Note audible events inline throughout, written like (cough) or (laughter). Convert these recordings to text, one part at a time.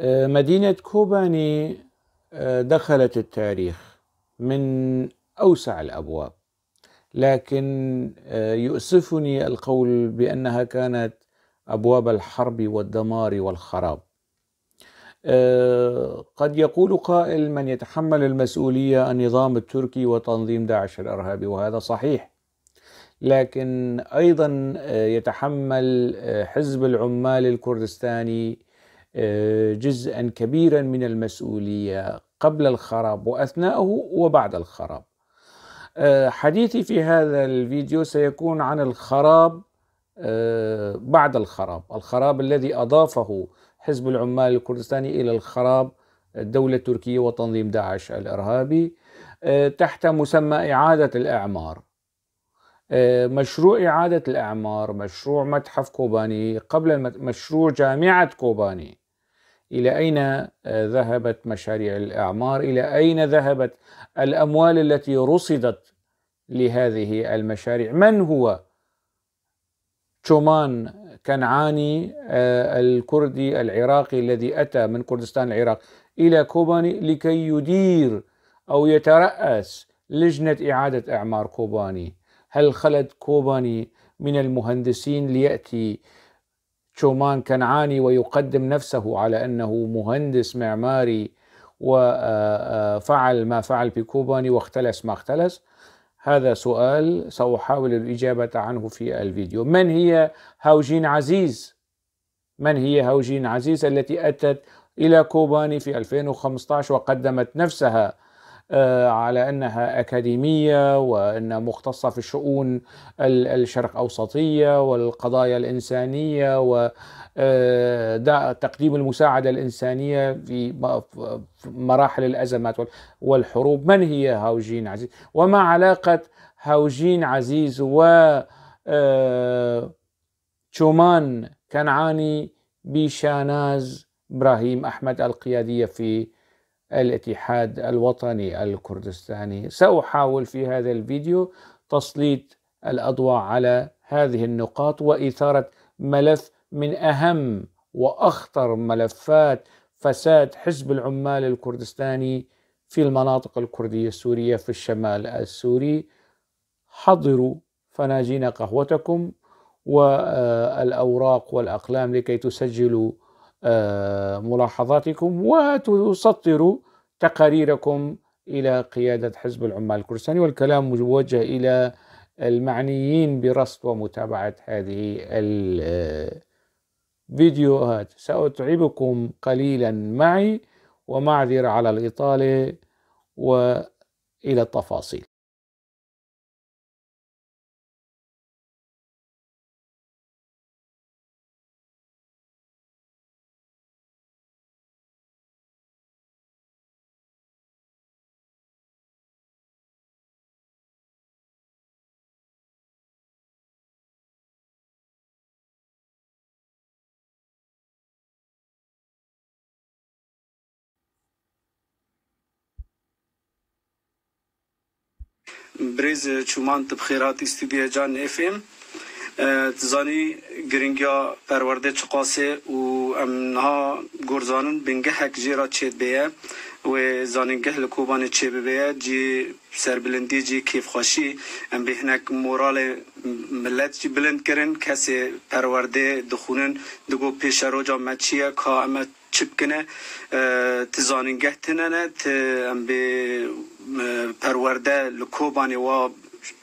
آه، مدينة كوباني آه، دخلت التاريخ من أوسع الأبواب لكن آه، يؤسفني القول بأنها كانت أبواب الحرب والدمار والخراب قد يقول قائل من يتحمل المسؤولية النظام التركي وتنظيم داعش الإرهابي وهذا صحيح لكن أيضا يتحمل حزب العمال الكردستاني آه، جزءا كبيرا من المسؤوليه قبل الخراب واثناءه وبعد الخراب. آه، حديثي في هذا الفيديو سيكون عن الخراب آه، بعد الخراب، الخراب الذي اضافه حزب العمال الكردستاني الى الخراب الدوله التركيه وتنظيم داعش الارهابي تحت مسمى اعاده الاعمار. مشروع إعادة الأعمار مشروع متحف كوباني قبل مشروع جامعة كوباني إلى أين آه، ذهبت مشاريع الإعمار إلى أين ذهبت الأموال التي رصدت لهذه المشاريع من هو تشومان كنعاني آه، الكردي العراقي الذي أتى من كردستان العراق إلى كوباني لكي يدير أو يترأس لجنة إعادة إعمار كوباني هل خلد كوباني من المهندسين ليأتي شومان كنعاني ويقدم نفسه على انه مهندس معماري وفعل ما فعل بكوباني واختلس ما اختلس هذا سؤال سأحاول الإجابة عنه في الفيديو من هي هاوجين عزيز؟ من هي هاوجين عزيز التي أتت إلى كوباني في 2015 وقدمت نفسها آه، على انها اكاديميه وانها مختصه في الشؤون الشرق اوسطيه والقضايا الانسانيه و آه، تقديم المساعده الانسانيه في مراحل الازمات والحروب من هي هاوجين عزيز وما علاقه هاوجين عزيز و آه، شومان كنعاني بشاناز ابراهيم احمد القياديه في الاتحاد الوطني الكردستاني سأحاول في هذا الفيديو تسليط الأضواء على هذه النقاط وإثارة ملف من أهم وأخطر ملفات فساد حزب العمال الكردستاني في المناطق الكردية السورية في الشمال السوري حضروا فناجين قهوتكم والأوراق والأقلام لكي تسجلوا آه، ملاحظاتكم وتسطروا تقاريركم إلى قيادة حزب العمال الكردستاني والكلام موجه إلى المعنيين برصد ومتابعة هذه الفيديوهات سأتعبكم قليلا معي ومعذرة على الإطالة وإلى التفاصيل بریز چومان تبخیرات استودیو جان اف ام تزانی گرنگیا پرورده چقاسه و امنها گرزانن بینگه حق جیرا چید بیه و زانینگه لکوبان چی بیه جی سربلندی جی کیف خوشی ام بهنک مورال ملت جی بلند کرن کسی پرورده دخونن دگو پیش رو جا مچیه که امه چپکنه تزانینگه تننه ام به پرورده لکوبانی و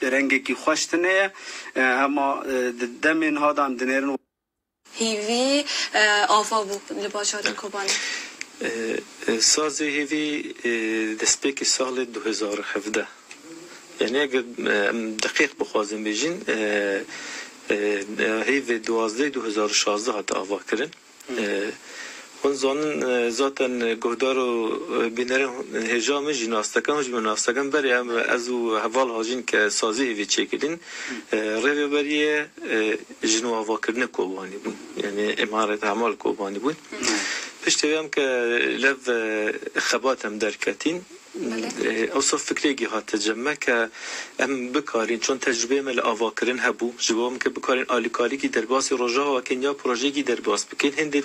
رنگی که خوشتنه اما دمین هادان دنیرن هیوی آفا بو لباش هادان کوبانی ساز هیوی دسپیک سال 2017 یعنی اگر دقیق بخوازم بیجین هیوی دوازده 2016 هات آوا کرن اون زانن اه، ذاتن گهدارو اه، بینرن هجام جناستکان هجم ناستکان بری هم از او حوال هاجین که سازی هیوی چکیدین اه، روی بری جنو آوا کردن کوبانی بون یعنی امارت عمال کوبانی بون پشتی هم که لب خباتم درکتین اوصف فکری گی هات جمع که ام بکارین چون تجربه مل آواکرین هبو جوام که بکارین آلیکاری کی درباسی رجا و کنیا پروژه کی درباس بکین هندی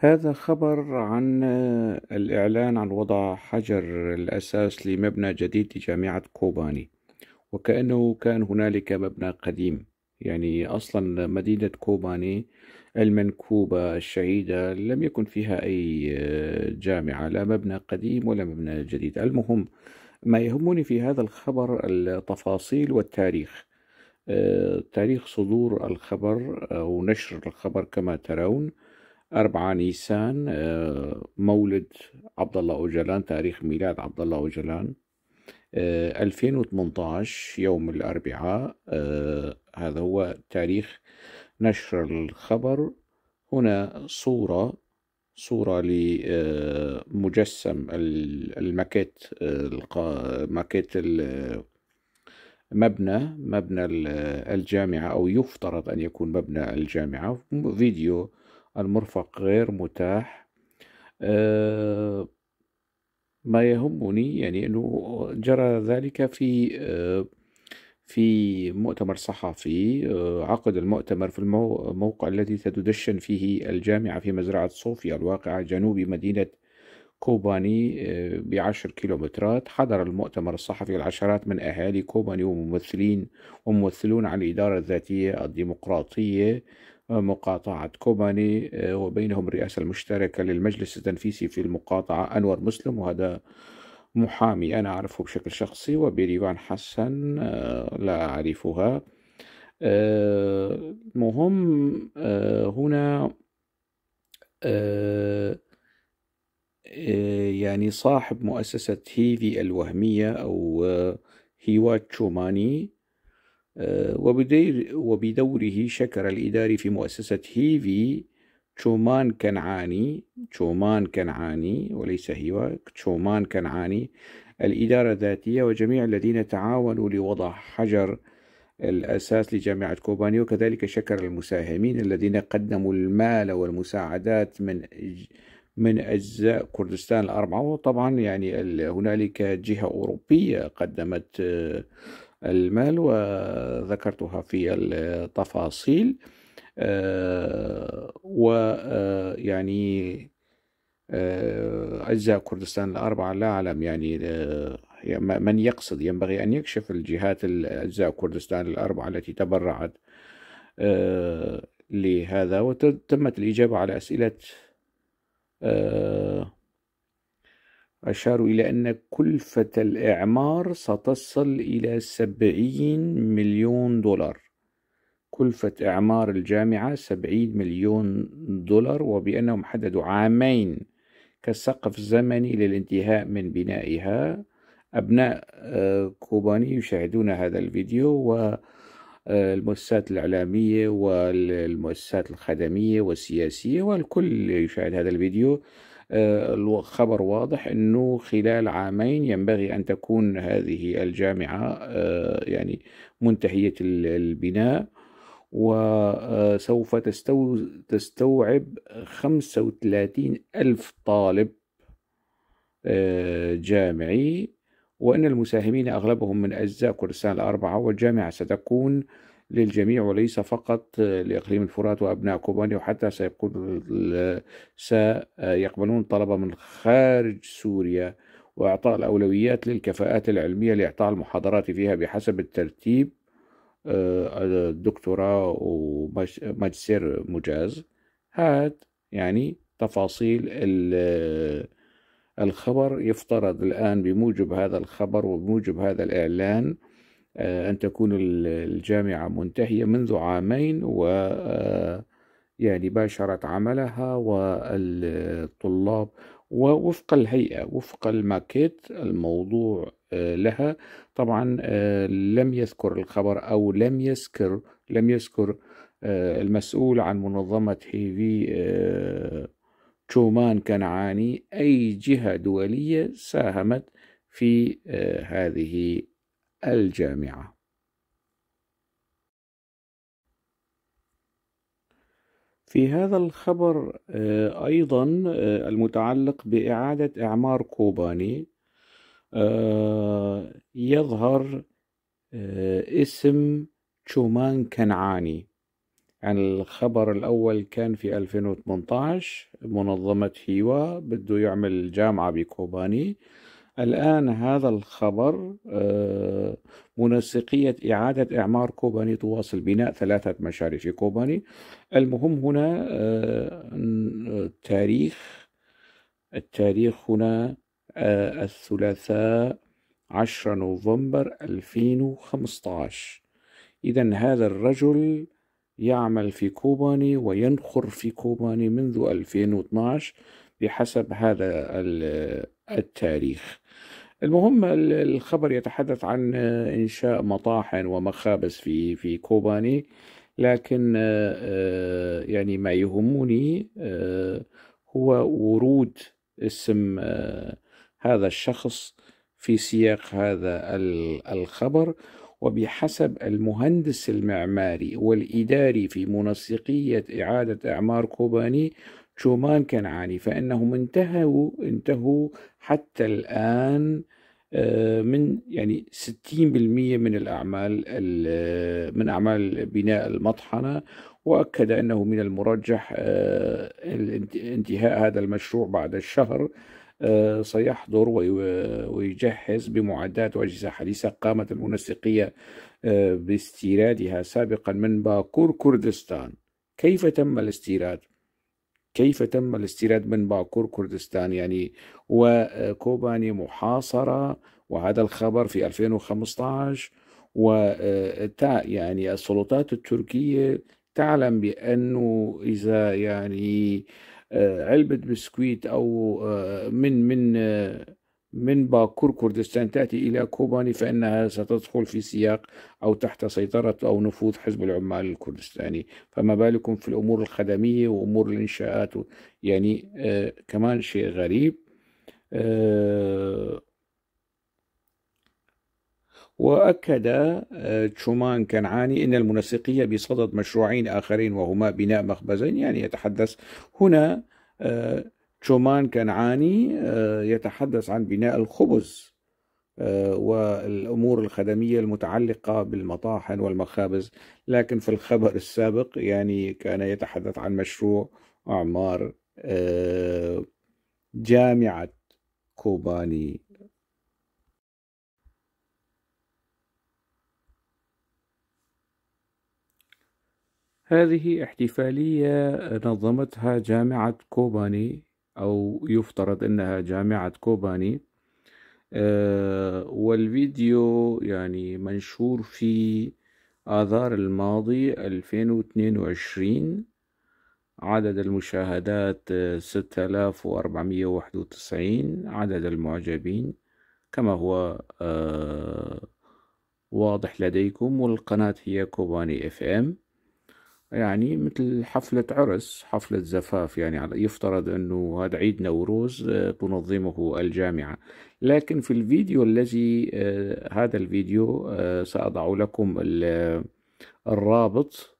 هذا خبر عن آه، الإعلان عن وضع حجر الأساس لمبنى جديد لجامعة كوباني وكأنه كان هنالك مبنى قديم يعني أصلا مدينة كوباني المنكوبة الشهيدة لم يكن فيها أي آه، جامعة لا مبنى قديم ولا مبنى جديد المهم ما يهمني في هذا الخبر التفاصيل والتاريخ آه، تاريخ صدور الخبر أو نشر الخبر كما ترون 4 نيسان آه، مولد عبد الله اوجلان تاريخ ميلاد عبد الله اوجلان 2018 آه، يوم الاربعاء آه، هذا هو تاريخ نشر الخبر هنا صورة صورة لمجسم الماكيت ماكيت مبنى مبنى الجامعة أو يفترض أن يكون مبنى الجامعة فيديو المرفق غير متاح آه، ما يهمني يعني أنه جرى ذلك في آه، في مؤتمر صحفي آه، عقد المؤتمر في الموقع الذي ستدشن فيه الجامعة في مزرعة صوفيا الواقعة جنوب مدينة كوباني بعشر كيلومترات حضر المؤتمر الصحفي العشرات من أهالي كوباني وممثلين وممثلون عن الإدارة الذاتية الديمقراطية مقاطعة كوباني آه، وبينهم الرئاسة المشتركة للمجلس التنفيذي في المقاطعة أنور مسلم وهذا محامي أنا أعرفه بشكل شخصي وبريوان حسن آه، لا أعرفها المهم آه، هنا يعني صاحب مؤسسة هيفي الوهمية أو هيوات شوماني آه، وبدوره شكر الإداري في مؤسسة هيفي تشومان كنعاني تشومان كنعاني وليس هيوا تشومان كنعاني الإدارة الذاتية وجميع الذين تعاونوا لوضع حجر الأساس لجامعة كوباني وكذلك شكر المساهمين الذين قدموا المال والمساعدات من من أجزاء كردستان الأربعة وطبعا يعني هنالك جهة أوروبية قدمت آه، المال وذكرتها في التفاصيل آه، ويعني آه، آه، أجزاء كردستان الأربعة لا أعلم يعني, يعني من يقصد ينبغي أن يكشف الجهات أجزاء كردستان الأربعة التي تبرعت لهذا وتمت الإجابة على أسئلة أشاروا إلى أن كلفة الإعمار ستصل إلى سبعين مليون دولار كلفة إعمار الجامعة سبعين مليون دولار وبأنهم حددوا عامين كسقف زمني للانتهاء من بنائها أبناء آه، كوباني يشاهدون هذا الفيديو و آه، المؤسسات الإعلامية والمؤسسات الخدمية والسياسية والكل يشاهد هذا الفيديو الخبر واضح أنه خلال عامين ينبغي أن تكون هذه الجامعة آه، يعني منتهية البناء وسوف تستوعب 35 ألف طالب آه، جامعي وأن المساهمين أغلبهم من أجزاء كردستان الأربعة والجامعة ستكون للجميع وليس فقط لإقليم الفرات وأبناء كوباني وحتى سيكون سيقبلون طلبة من خارج سوريا وإعطاء الأولويات للكفاءات العلمية لإعطاء المحاضرات فيها بحسب الترتيب دكتوراه وماجستير مجاز هذا يعني تفاصيل الخبر يفترض الآن بموجب هذا الخبر وبموجب هذا الإعلان آه، أن تكون الجامعة منتهية منذ عامين و آه، يعني باشرت عملها والطلاب ووفق الهيئة وفق الماكيت الموضوع آه، لها طبعا لم يذكر الخبر أو لم يذكر لم يذكر المسؤول عن منظمة هيفي تشومان كنعاني أي جهة دولية ساهمت في هذه الجامعة في هذا الخبر آه، أيضا آه، المتعلق بإعادة إعمار كوباني آه، يظهر اسم تشومان كنعاني يعني الخبر الأول كان في 2018 منظمة هيوا بده يعمل جامعة بكوباني الآن هذا الخبر آه، منسقية إعادة إعمار كوباني تواصل بناء ثلاثة مشاريع في كوباني المهم هنا التاريخ آه، التاريخ هنا آه، الثلاثاء 10 نوفمبر 2015 إذا هذا الرجل يعمل في كوباني وينخر في كوباني منذ 2012 بحسب هذا التاريخ المهم الخبر يتحدث عن آه، إنشاء مطاحن ومخابز في في كوباني لكن آه، آه، يعني ما يهمني هو ورود اسم هذا الشخص في سياق هذا الخبر وبحسب المهندس المعماري والإداري في منسقية إعادة إعمار كوباني شومان كنعاني فإنهم انتهوا انتهوا حتى الآن آه، من يعني 60% من الأعمال آه، من أعمال بناء المطحنة وأكد أنه من المرجح آه، انتهاء هذا المشروع بعد الشهر سيحضر ويجهز بمعدات وأجهزة حديثة قامت المنسقية باستيرادها سابقا من باكور كردستان كيف تم الاستيراد كيف تم الاستيراد من باكور كردستان يعني وكوباني آه، محاصرة وهذا الخبر في 2015 و آه، يعني السلطات التركية تعلم بأنه إذا يعني آه، علبة بسكويت أو من من من باكور كردستان تأتي إلى كوباني فإنها ستدخل في سياق أو تحت سيطرة أو نفوذ حزب العمال الكردستاني فما بالكم في الأمور الخدمية وأمور الإنشاءات يعني آه كمان شيء غريب آه وأكد آه، تشومان كنعاني أن المنسقية بصدد مشروعين آخرين وهما بناء مخبزين يعني يتحدث هنا آه، تشومان كنعاني آه، يتحدث عن بناء الخبز آه، والامور الخدميه المتعلقه بالمطاحن والمخابز لكن في الخبر السابق يعني كان يتحدث عن مشروع اعمار آه، جامعه كوباني هذه احتفاليه نظمتها جامعه كوباني أو يفترض أنها جامعة كوباني آه، والفيديو يعني منشور في آذار الماضي 2022 عدد المشاهدات 6491 آه، عدد المعجبين كما هو آه، واضح لديكم والقناة هي كوباني اف ام يعني مثل حفلة عرس حفلة زفاف يعني يفترض أنه هذا عيد نوروز آه، تنظمه الجامعة لكن في الفيديو الذي آه، هذا الفيديو آه، سأضع لكم الرابط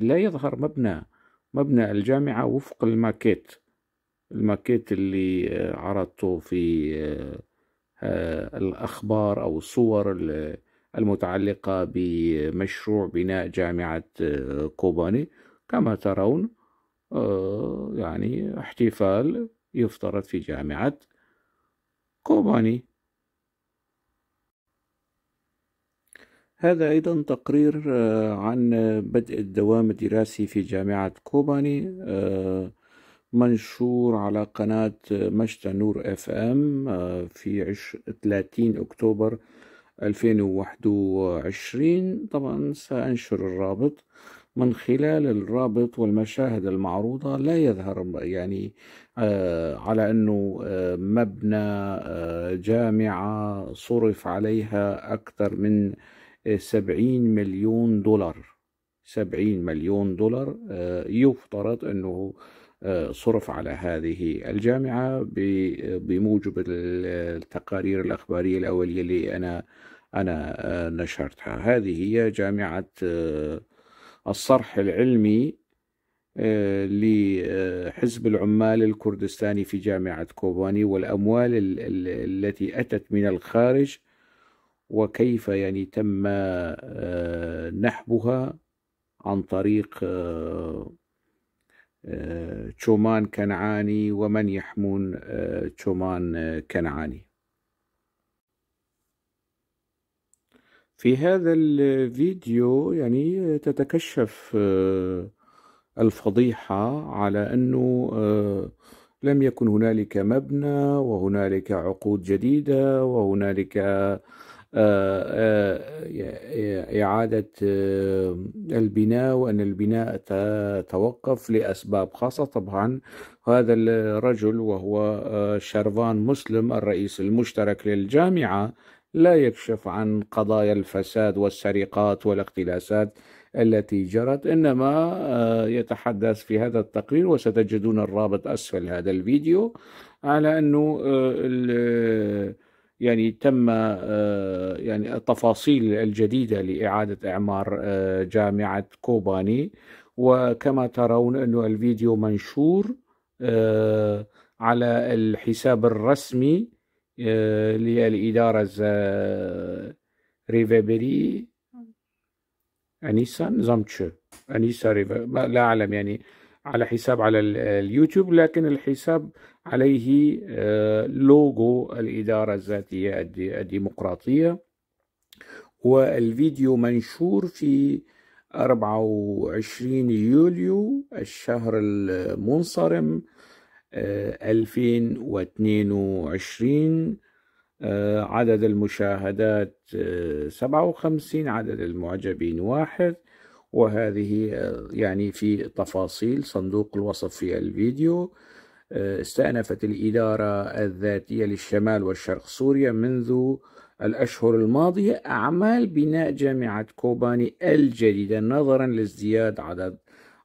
لا يظهر مبنى مبنى الجامعة وفق الماكيت الماكيت اللي عرضته في الأخبار أو الصور اللي المتعلقة بمشروع بناء جامعة آه، كوباني كما ترون آه، يعني احتفال يفترض في جامعة كوباني هذا أيضا تقرير آه، عن بدء الدوام الدراسي في جامعة كوباني منشور على قناة مشتى نور اف ام في 30 اكتوبر 2021 طبعا سأنشر الرابط من خلال الرابط والمشاهد المعروضة لا يظهر يعني آه، على أنه آه، مبنى آه، جامعة صرف عليها أكثر من 70 مليون دولار 70 مليون دولار يفترض أنه صرف على هذه الجامعة بموجب التقارير الأخبارية الأولية اللي أنا أنا آه، نشرتها هذه هي جامعة آه، الصرح العلمي آه، لحزب العمال الكردستاني في جامعة كوباني والأموال التي أتت من الخارج وكيف يعني تم نحبها عن طريق آه، تشومان كنعاني ومن يحمون آه، تشومان آه، كنعاني في هذا الفيديو يعني تتكشف الفضيحة على أنه لم يكن هنالك مبنى وهنالك عقود جديدة وهنالك آه، آه، إعادة آه، البناء وأن البناء توقف لأسباب خاصة طبعا هذا الرجل وهو شرفان مسلم الرئيس المشترك للجامعة لا يكشف عن قضايا الفساد والسرقات والاختلاسات التي جرت انما يتحدث في هذا التقرير وستجدون الرابط اسفل هذا الفيديو على انه يعني تم آه، يعني التفاصيل الجديدة لإعادة إعمار آه، جامعة كوباني وكما ترون أنه الفيديو منشور آه، على الحساب الرسمي للإدارة ريفابري أنيسا زمتش أنيسا ريفابري لا أعلم يعني على حساب على اليوتيوب لكن الحساب عليه آه، لوجو الإدارة الذاتية الديمقراطية والفيديو منشور في 24 يوليو الشهر المنصرم 2022 آه، آه، عدد المشاهدات 57 عدد المعجبين واحد وهذه يعني في تفاصيل صندوق الوصف في الفيديو آه، استأنفت الإدارة الذاتية للشمال والشرق سوريا منذ الأشهر الماضية أعمال بناء جامعة كوباني الجديدة نظرا لازدياد عدد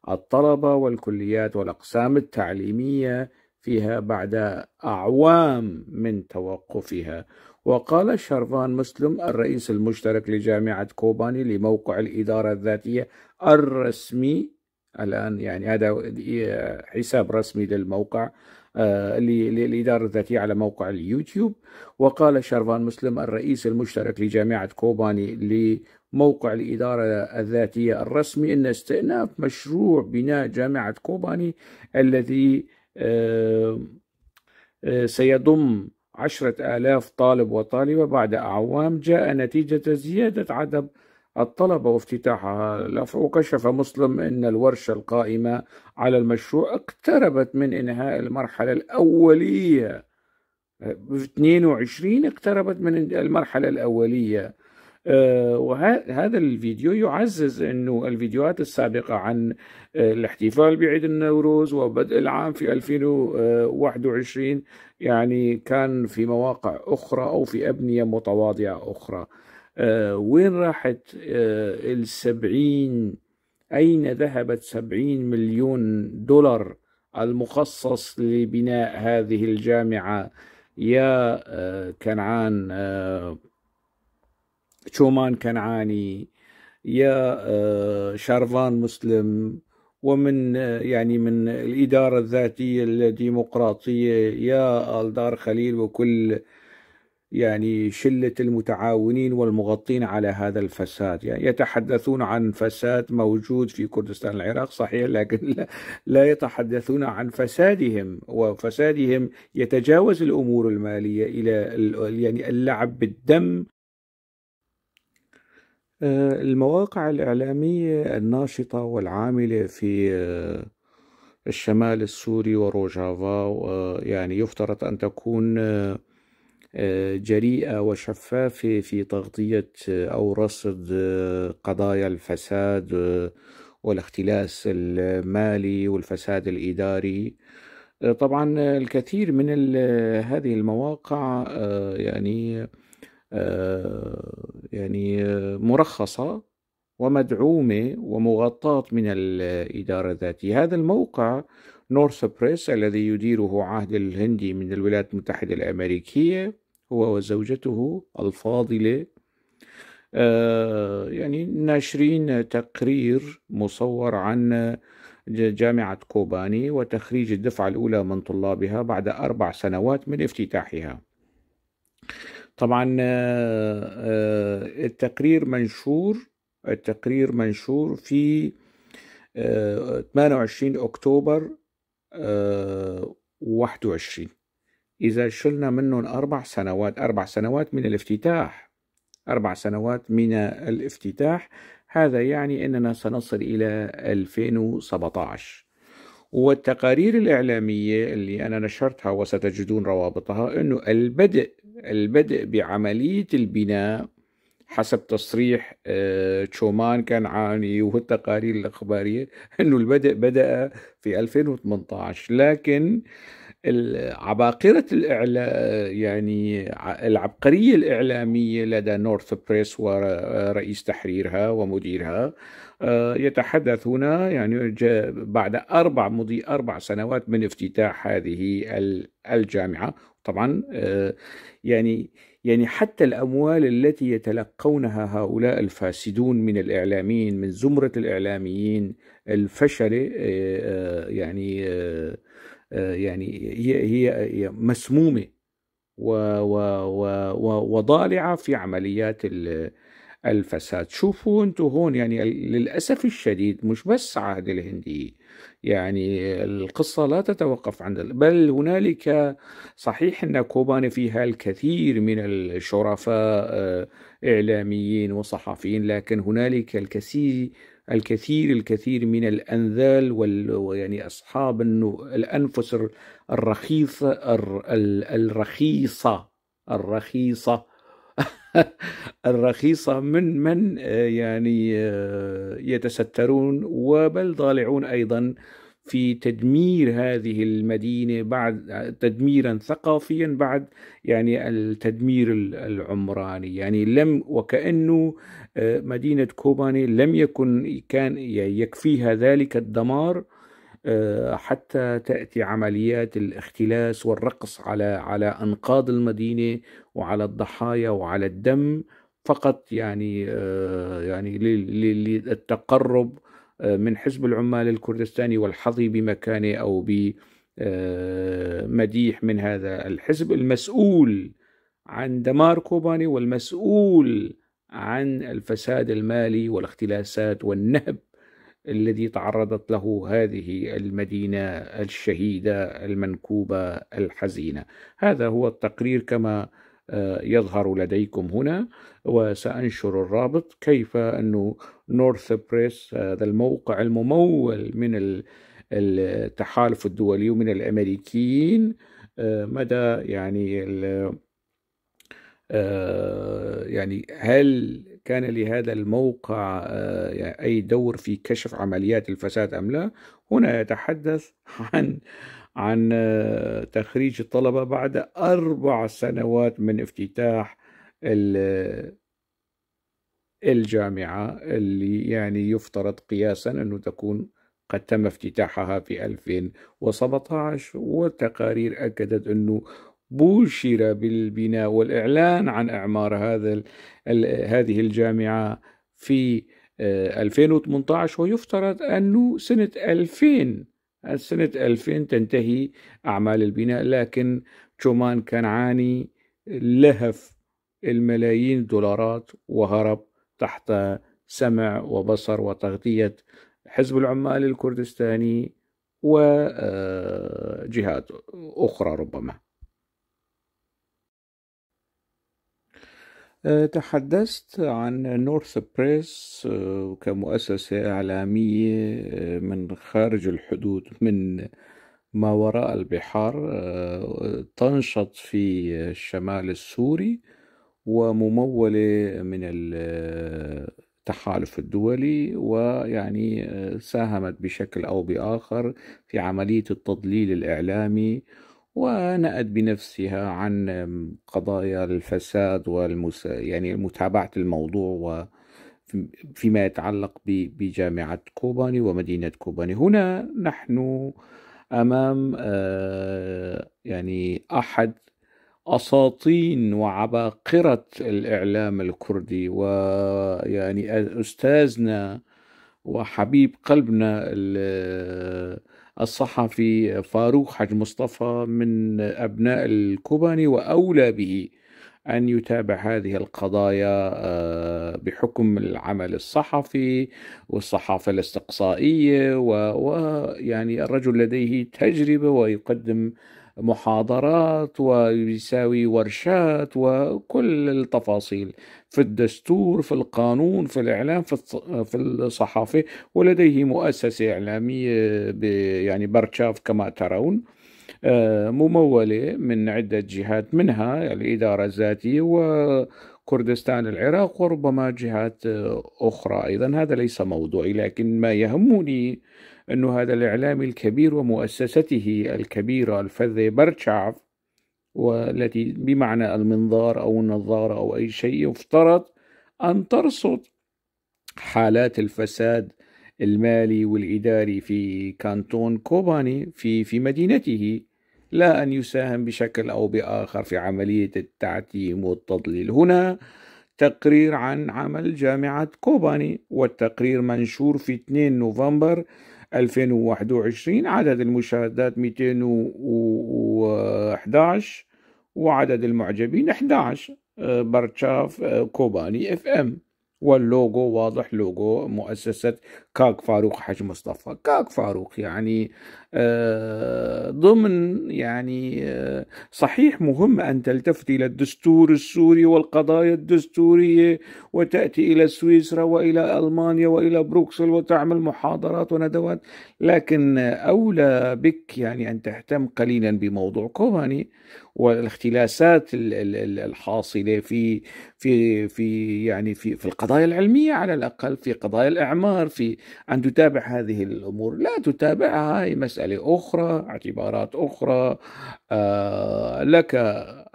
الطلبة والكليات والأقسام التعليمية فيها بعد أعوام من توقفها وقال الشرفان مسلم الرئيس المشترك لجامعة كوباني لموقع الإدارة الذاتية الرسمي الآن يعني هذا حساب رسمي للموقع آه، للإدارة الذاتية على موقع اليوتيوب وقال شرفان مسلم الرئيس المشترك لجامعة كوباني لموقع الإدارة الذاتية الرسمي أن استئناف مشروع بناء جامعة كوباني الذي آه، آه، سيضم عشرة آلاف طالب وطالبة بعد أعوام جاء نتيجة زيادة عدد الطلبة وافتتاحها وكشف مسلم أن الورشة القائمة على المشروع اقتربت من إنهاء المرحلة الأولية في 22 اقتربت من المرحلة الأولية آه، وهذا الفيديو يعزز أنه الفيديوهات السابقة عن آه، الاحتفال بعيد النوروز وبدء العام في 2021 يعني كان في مواقع أخرى أو في أبنية متواضعة أخرى آه، وين راحت ال70 أين ذهبت 70 مليون دولار المخصص لبناء هذه الجامعة يا كنعان شومان كنعاني يا آه، شارفان مسلم ومن آه، يعني من الإدارة الذاتية الديمقراطية يا الدار خليل وكل يعني شلة المتعاونين والمغطين على هذا الفساد يعني يتحدثون عن فساد موجود في كردستان العراق صحيح لكن لا يتحدثون عن فسادهم وفسادهم يتجاوز الأمور المالية إلى يعني اللعب بالدم آه، المواقع الإعلامية الناشطة والعاملة في آه، الشمال السوري وروجافا يعني يفترض أن تكون آه، جريئة وشفافة في تغطية أو رصد قضايا الفساد والاختلاس المالي والفساد الإداري طبعا الكثير من هذه المواقع يعني آه، يعني آه، مرخصة ومدعومة ومغطاة من الإدارة الذاتية هذا الموقع نورث بريس الذي يديره عهد الهندي من الولايات المتحدة الأمريكية هو وزوجته الفاضلة آه، يعني ناشرين تقرير مصور عن جامعة كوباني وتخريج الدفعة الأولى من طلابها بعد أربع سنوات من افتتاحها طبعا آه، آه، التقرير منشور التقرير منشور في 28 آه، أكتوبر 21 إذا شلنا منهم أربع سنوات أربع سنوات من الافتتاح أربع سنوات من الافتتاح هذا يعني أننا سنصل إلى 2017 والتقارير الإعلامية اللي أنا نشرتها وستجدون روابطها أنه البدء البدء بعملية البناء حسب تصريح آه، تشومان كنعاني والتقارير الإخبارية أنه البدء بدأ في 2018 لكن عباقرة الإعلا يعني العبقرية الإعلامية لدى نورث بريس ورئيس تحريرها ومديرها آه، يتحدثون يعني بعد أربع مضي أربع سنوات من افتتاح هذه الجامعة طبعا آه، يعني يعني حتى الأموال التي يتلقونها هؤلاء الفاسدون من الإعلاميين من زمرة الإعلاميين الفشلة آه، يعني آه، يعني هي هي مسمومه و و و وضالعه في عمليات الفساد شوفوا انتم هون يعني للاسف الشديد مش بس عهد الهندي يعني القصه لا تتوقف عند بل هنالك صحيح ان كوباني فيها الكثير من الشرفاء آه، اعلاميين وصحفيين لكن هنالك الكثير الكثير الكثير من الأنذال ويعني أصحاب الأنفس الرخيصة الرخيصة الرخيصة (laughs) الرخيصة من من آه، يعني آه، يتسترون وبل ضالعون أيضا في تدمير هذه المدينة بعد تدميرا ثقافيا بعد يعني التدمير العمراني يعني لم وكأنه آه، مدينة كوباني لم يكن كان يعني يكفيها ذلك الدمار آه، حتى تأتي عمليات الاختلاس والرقص على على أنقاض المدينة وعلى الضحايا وعلى الدم فقط يعني آه، يعني للتقرب من حزب العمال الكردستاني والحظي بمكانه أو بمديح من هذا الحزب المسؤول عن دمار كوباني والمسؤول عن الفساد المالي والاختلاسات والنهب الذي تعرضت له هذه المدينة الشهيدة المنكوبة الحزينة هذا هو التقرير كما يظهر لديكم هنا وسأنشر الرابط كيف أنه نورث بريس هذا الموقع الممول من التحالف الدولي ومن الأمريكيين مدى يعني يعني هل كان لهذا الموقع يعني أي دور في كشف عمليات الفساد أم لا هنا يتحدث عن عن آه، تخريج الطلبة بعد أربع سنوات من افتتاح آه، الجامعة اللي يعني يفترض قياسا أنه تكون قد تم افتتاحها في 2017 والتقارير أكدت أنه بشر بالبناء والإعلان عن إعمار هذا هذه الجامعة في 2018 آه، ويفترض أنه سنة 2000 سنة 2000 تنتهي أعمال البناء لكن تشومان كان عاني لهف الملايين الدولارات وهرب تحت سمع وبصر وتغطية حزب العمال الكردستاني وجهات أخرى ربما آه، تحدثت عن نورث بريس آه، كمؤسسة إعلامية آه، من خارج الحدود من ما وراء البحار تنشط في الشمال السوري وممولة من التحالف الدولي ويعني ساهمت بشكل أو بآخر في عملية التضليل الإعلامي ونأت بنفسها عن قضايا الفساد والمس... يعني متابعة الموضوع و فيما يتعلق بجامعة كوباني ومدينة كوباني هنا نحن أمام آه، يعني أحد أساطين وعباقرة الإعلام الكردي ويعني أستاذنا وحبيب قلبنا الصحفي فاروق حج مصطفى من أبناء الكوباني وأولى به أن يتابع هذه القضايا آه، بحكم العمل الصحفي والصحافة الاستقصائية ويعني الرجل لديه تجربة ويقدم محاضرات ويساوي ورشات وكل التفاصيل في الدستور في القانون في الإعلام في الصحافة ولديه مؤسسة إعلامية يعني برشاف كما ترون آه، ممولة من عدة جهات منها الإدارة الذاتية وكردستان العراق وربما جهات آه، أخرى أيضا هذا ليس موضوعي لكن ما يهمني أن هذا الإعلامي الكبير ومؤسسته الكبيرة الفذة برشاف والتي بمعنى المنظار أو النظارة أو أي شيء يفترض أن ترصد حالات الفساد المالي والإداري في كانتون كوباني في في مدينته لا أن يساهم بشكل أو بآخر في عملية التعتيم والتضليل هنا تقرير عن عمل جامعة كوباني والتقرير منشور في 2 نوفمبر 2021 عدد المشاهدات 211 وعدد المعجبين 11 آه، برشاف آه، كوباني اف ام واللوجو واضح لوجو مؤسسة كاك فاروق حاج مصطفى كاك فاروق يعني آه، ضمن يعني آه، صحيح مهم أن تلتفت إلى الدستور السوري والقضايا الدستورية وتأتي إلى سويسرا وإلى ألمانيا وإلى بروكسل وتعمل محاضرات وندوات لكن أولى بك يعني أن تهتم قليلا بموضوع كوهاني والاختلاسات الحاصلة في في في يعني في في القضايا العلمية على الأقل في قضايا الإعمار في أن تتابع هذه الأمور لا تتابعها هي مسألة أخرى اعتبارات أخرى آه لك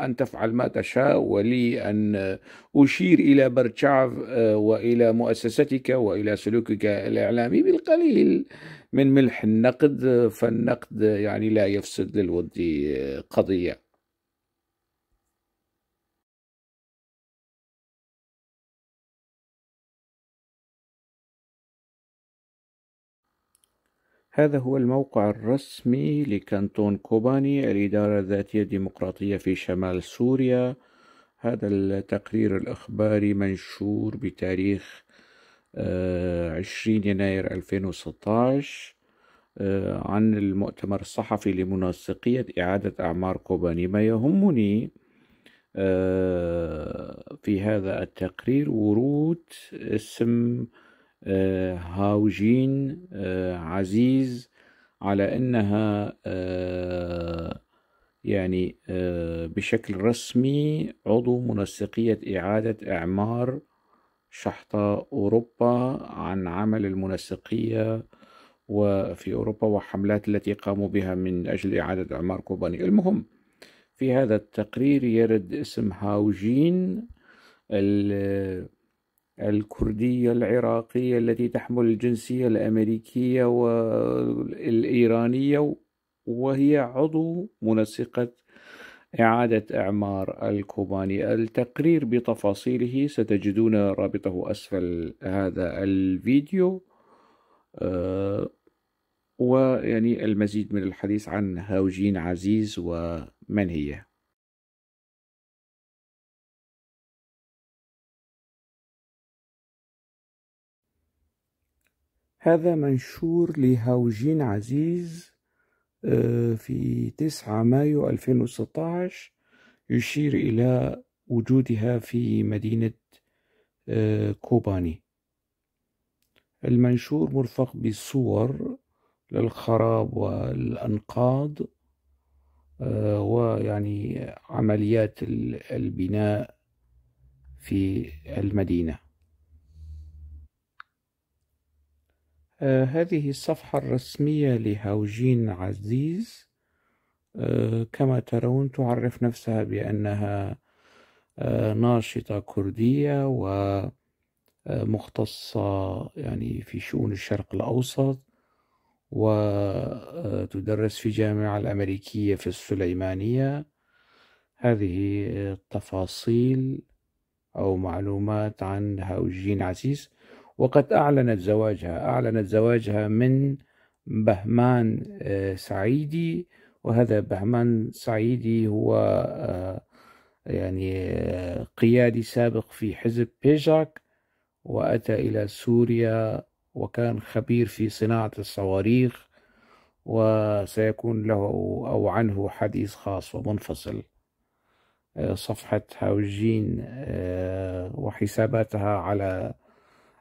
أن تفعل ما تشاء ولي أن أشير إلى برتشاف آه، وإلى مؤسستك وإلى سلوكك الإعلامي بالقليل من ملح النقد فالنقد يعني لا يفسد للود قضيه هذا هو الموقع الرسمي لكانتون كوباني الإدارة الذاتية الديمقراطية في شمال سوريا هذا التقرير الإخباري منشور بتاريخ 20 آه، يناير 2016 آه، عن المؤتمر الصحفي لمنسقية إعادة أعمار كوباني ما يهمني آه، في هذا التقرير ورود اسم آه، هاوجين آه، عزيز على أنها آه، يعني بشكل رسمي عضو منسقية إعادة إعمار شحطة أوروبا عن عمل المنسقية وفي أوروبا وحملات التي قاموا بها من أجل إعادة إعمار كوباني المهم في هذا التقرير يرد اسم هاوجين الكردية العراقية التي تحمل الجنسية الأمريكية والإيرانية وهي عضو منسقة إعادة إعمار الكوباني التقرير بتفاصيله ستجدون رابطه أسفل هذا الفيديو آه، ويعني المزيد من الحديث عن هاوجين عزيز ومن هي هذا منشور لهاوجين عزيز آه، في 9 مايو 2016 يشير إلى وجودها في مدينة آه، كوباني المنشور مرفق بصور للخراب والأنقاض آه، ويعني عمليات البناء في المدينه آه، هذه الصفحة الرسمية لهاوجين عزيز آه، كما ترون تعرف نفسها بأنها آه، ناشطة كردية ومختصة يعني في شؤون الشرق الأوسط وتدرس في جامعة الأمريكية في السليمانية هذه التفاصيل أو معلومات عن هاوجين عزيز وقد أعلنت زواجها أعلنت زواجها من بهمان آه، سعيدي وهذا بهمان سعيدي هو آه، يعني آه، قيادي سابق في حزب بيجاك وأتى إلى سوريا وكان خبير في صناعة الصواريخ وسيكون له أو عنه حديث خاص ومنفصل صفحة هاوجين وحساباتها على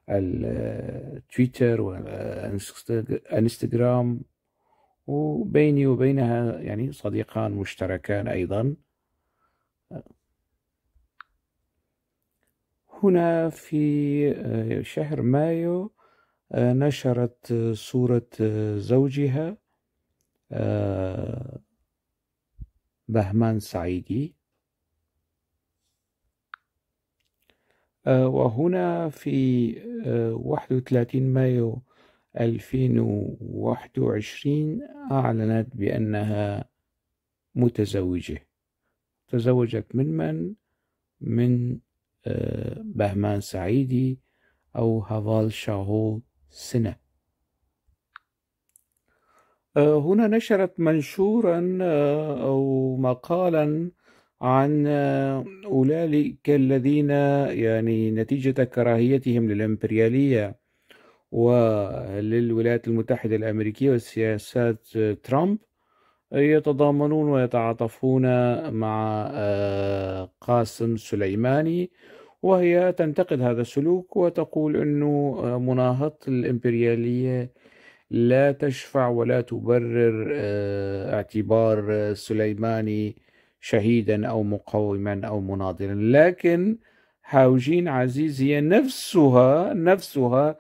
التويتر آه، والانستغرام آه، وبيني وبينها يعني صديقان مشتركان أيضا هنا في آه، شهر مايو نشرت صورة زوجها بهمان سعيدي آه، وهنا في 31 آه، مايو 2021 أعلنت بأنها متزوجة تزوجت من من؟ من آه، بهمان سعيدي أو هافال شاهو سنة هنا نشرت منشورا أو مقالا عن آه، أولئك الذين يعني نتيجة كراهيتهم للإمبريالية وللولايات المتحدة الأمريكية وسياسات آه، ترامب يتضامنون ويتعاطفون مع آه، قاسم سليماني وهي تنتقد هذا السلوك وتقول أنه مناهضة الإمبريالية لا تشفع ولا تبرر اعتبار سليماني شهيدا أو مقوما أو مناضلا لكن هاوجين عزيز هي نفسها نفسها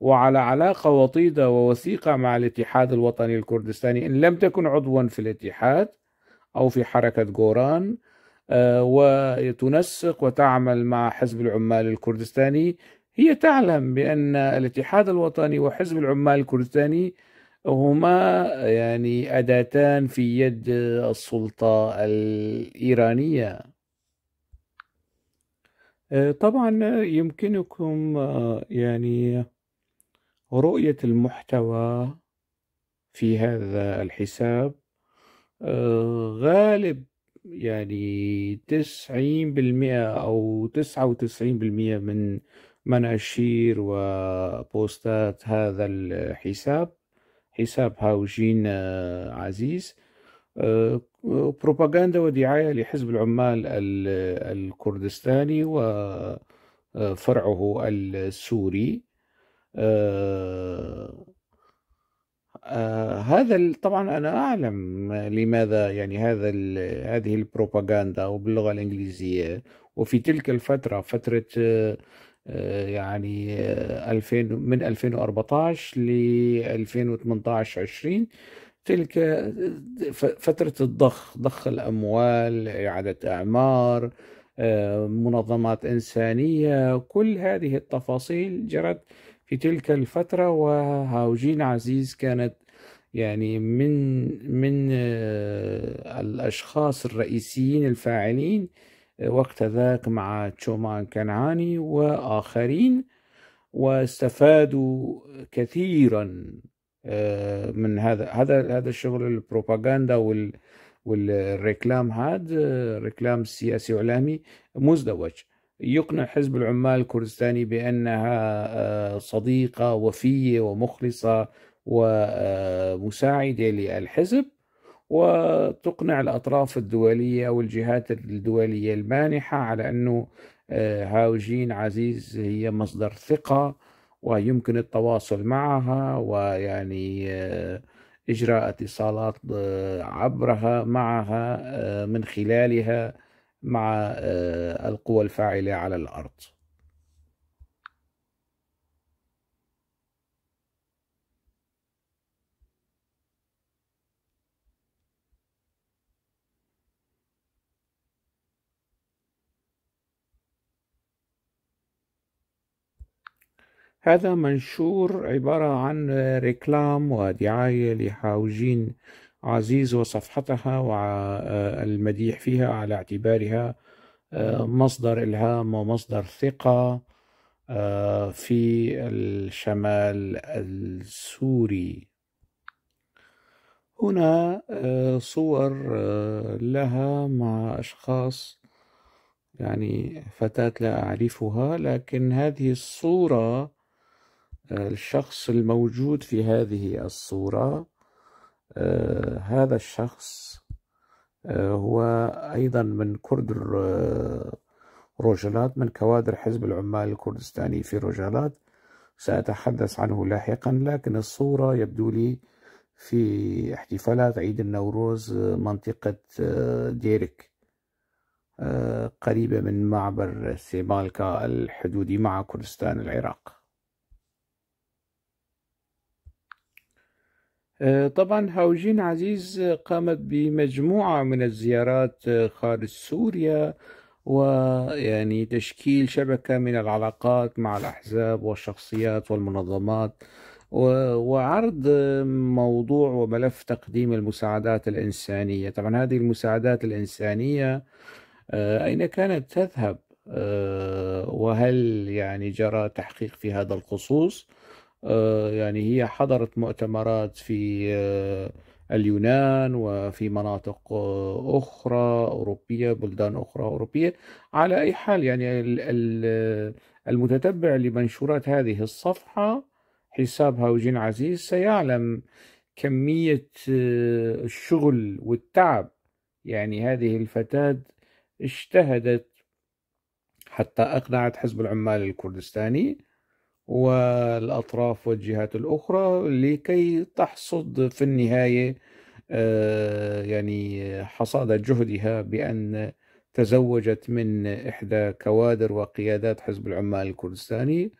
وعلى علاقة وطيدة ووثيقة مع الاتحاد الوطني الكردستاني إن لم تكن عضوا في الاتحاد أو في حركة جوران آه، وتنسق وتعمل مع حزب العمال الكردستاني هي تعلم بأن الاتحاد الوطني وحزب العمال الكردستاني هما يعني أداتان في يد السلطة الإيرانية آه، طبعا يمكنكم آه، يعني رؤية المحتوى في هذا الحساب آه، غالب يعني تسعين بالمئة أو تسعة وتسعين بالمئة من مناشير وبوستات هذا الحساب حساب هاوجين آه، عزيز آه، بروباغندا ودعاية لحزب العمال الكردستاني وفرعه آه، السوري هذا طبعا أنا أعلم لماذا يعني هذا هذه البروباغندا وباللغة الإنجليزية وفي تلك الفترة فترة آه، يعني 2000 آه، من 2014 ل 2018 20 تلك آه، فترة الضخ ضخ الأموال إعادة أعمار منظمات إنسانية كل هذه التفاصيل جرت في تلك الفترة وهاوجين عزيز كانت يعني من من الأشخاص الرئيسيين الفاعلين وقت ذاك مع تشومان كنعاني وآخرين واستفادوا كثيرا آه، من هذا هذا هذا الشغل البروباغندا وال والريكلام هاد الريكلام آه، السياسي اعلامي مزدوج يقنع حزب العمال الكردستاني بانها آه، صديقه وفيه ومخلصه ومساعده للحزب وتقنع الأطراف الدولية والجهات الدولية المانحة على أنه آه، هاوجين عزيز هي مصدر ثقة ويمكن التواصل معها ويعني آه، إجراء اتصالات آه، عبرها معها من خلالها مع القوى الفاعلة على الأرض هذا منشور عبارة عن ريكلام ودعاية لحاوجين عزيز وصفحتها والمديح فيها على اعتبارها آه، مصدر إلهام ومصدر ثقة آه، في الشمال السوري هنا آه، صور لها مع أشخاص يعني فتاة لا أعرفها لكن هذه الصورة آه، الشخص الموجود في هذه الصورة آه، هذا الشخص آه، هو أيضا من كرد روجلات من كوادر حزب العمال الكردستاني في روجلات سأتحدث عنه لاحقا لكن الصورة يبدو لي في احتفالات عيد النوروز منطقة ديرك قريبة من معبر سيمالكا الحدودي مع كردستان العراق آه، طبعا هاوجين عزيز آه، قامت بمجموعة من الزيارات آه، خارج سوريا ويعني تشكيل شبكة من العلاقات مع الأحزاب والشخصيات والمنظمات وعرض موضوع وملف تقديم المساعدات الإنسانية طبعا هذه المساعدات الإنسانية أين كانت تذهب وهل يعني جرى تحقيق في هذا الخصوص آه، يعني هي حضرت مؤتمرات في آه، اليونان وفي مناطق آه، أخرى أوروبية بلدان أخرى أوروبية على أي حال يعني المتتبع لمنشورات هذه الصفحة حسابها وجين عزيز سيعلم كمية الشغل والتعب يعني هذه الفتاة اجتهدت حتى أقنعت حزب العمال الكردستاني والأطراف والجهات الأخرى لكي تحصد في النهاية آه، يعني حصاد جهدها بأن تزوجت من إحدى كوادر وقيادات حزب العمال الكردستاني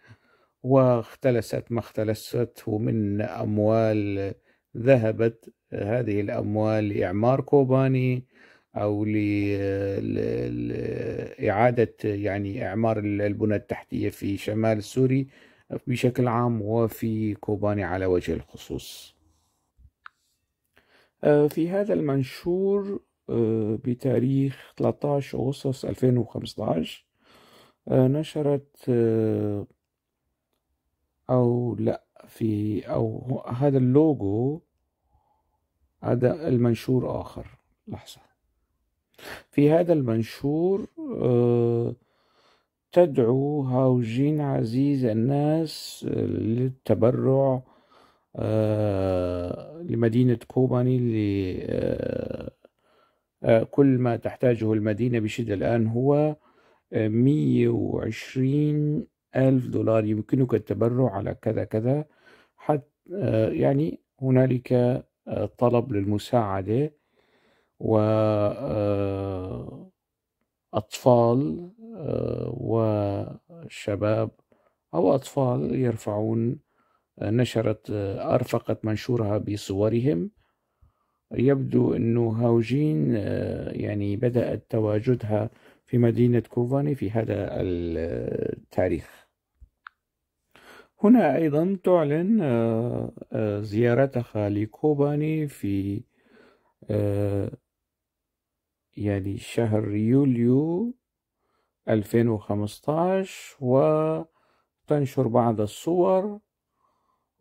واختلست ما اختلسته من أموال ذهبت هذه الأموال لإعمار كوباني أو لإعادة يعني إعمار البنى التحتية في شمال سوريا بشكل عام وفي كوباني على وجه الخصوص آه، في هذا المنشور آه، بتاريخ 13 أغسطس 2015 نشرت آه، أو لا في أو هذا اللوجو هذا المنشور آخر لحظة في هذا المنشور تدعو هاوجين عزيز الناس آه، للتبرع آه، لمدينة كوباني آه، كل ما تحتاجه المدينة بشدة الآن هو 120 ألف دولار يمكنك التبرع على كذا كذا حتى يعني هنالك طلب للمساعدة وأطفال وشباب أو أطفال يرفعون نشرت أرفقت منشورها بصورهم يبدو أن هاوجين يعني بدأت تواجدها في مدينة كوفاني في هذا التاريخ هنا أيضا تعلن زيارتها لكوباني في يعني شهر يوليو 2015 وتنشر بعض الصور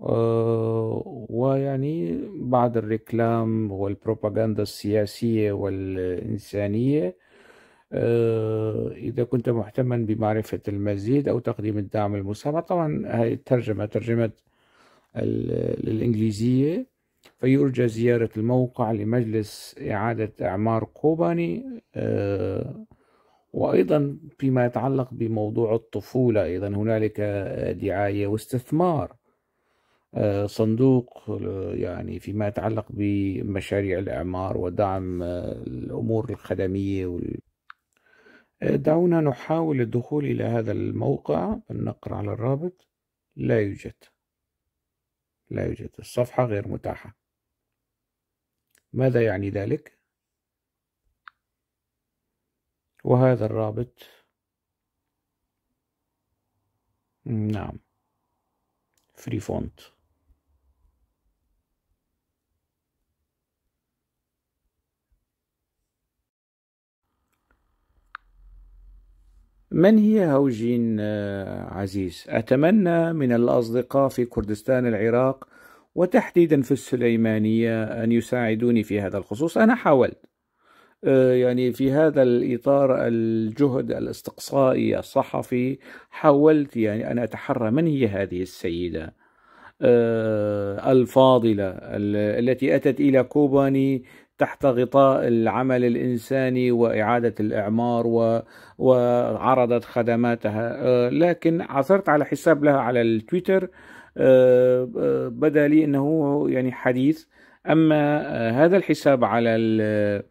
آه، ويعني بعض الركلام والبروباغندا السياسية والإنسانية آه، إذا كنت مهتما بمعرفة المزيد أو تقديم الدعم المساعد طبعا هذه الترجمة ترجمة الإنجليزية فيرجى زيارة الموقع لمجلس إعادة إعمار كوباني آه، وايضا فيما يتعلق بموضوع الطفوله ايضا هنالك دعايه واستثمار آه، صندوق آه، يعني فيما يتعلق بمشاريع الاعمار ودعم آه، الامور الخدميه وال... دعونا نحاول الدخول الى هذا الموقع النقر على الرابط لا يوجد لا يوجد الصفحه غير متاحه ماذا يعني ذلك وهذا الرابط نعم فري فونت من هي هوجين آه، عزيز؟ أتمنى من الأصدقاء في كردستان العراق وتحديدا في السليمانية أن يساعدوني في هذا الخصوص أنا حاولت آه، يعني في هذا الإطار الجهد الاستقصائي الصحفي حاولت يعني أن أتحرى من هي هذه السيدة آه، الفاضلة التي أتت إلى كوباني تحت غطاء العمل الإنساني وإعادة الإعمار و... وعرضت خدماتها آه، لكن عثرت على حساب لها على التويتر بدا لي أنه يعني حديث أما هذا الحساب على ال...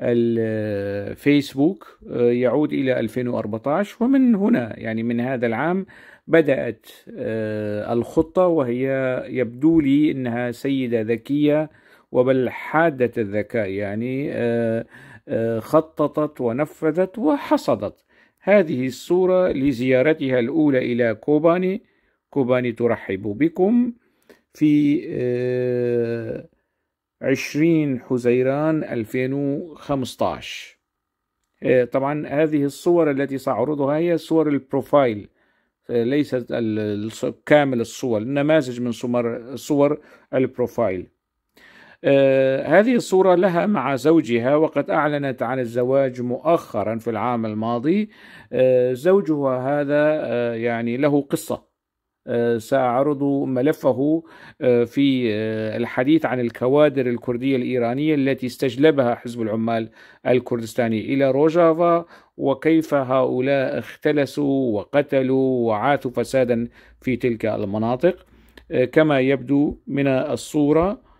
الفيسبوك آه، يعود إلى 2014 ومن هنا يعني من هذا العام بدأت آه، الخطة وهي يبدو لي أنها سيدة ذكية وبل حادة الذكاء يعني آه، خططت ونفذت وحصدت هذه الصورة لزيارتها الأولى إلى كوباني كوباني ترحب بكم في 20 حزيران 2015 آه، طبعا هذه الصور التي سأعرضها هي صور البروفايل آه، ليست كامل الصور نماذج من صور صور البروفايل آه، هذه الصورة لها مع زوجها وقد أعلنت عن الزواج مؤخرا في العام الماضي زوجها هذا يعني له قصة سأعرض ملفه آه، في آه، الحديث عن الكوادر الكردية الإيرانية التي استجلبها حزب العمال الكردستاني إلى روجافا وكيف هؤلاء اختلسوا وقتلوا وعاتوا فسادا في تلك المناطق آه، كما يبدو من الصورة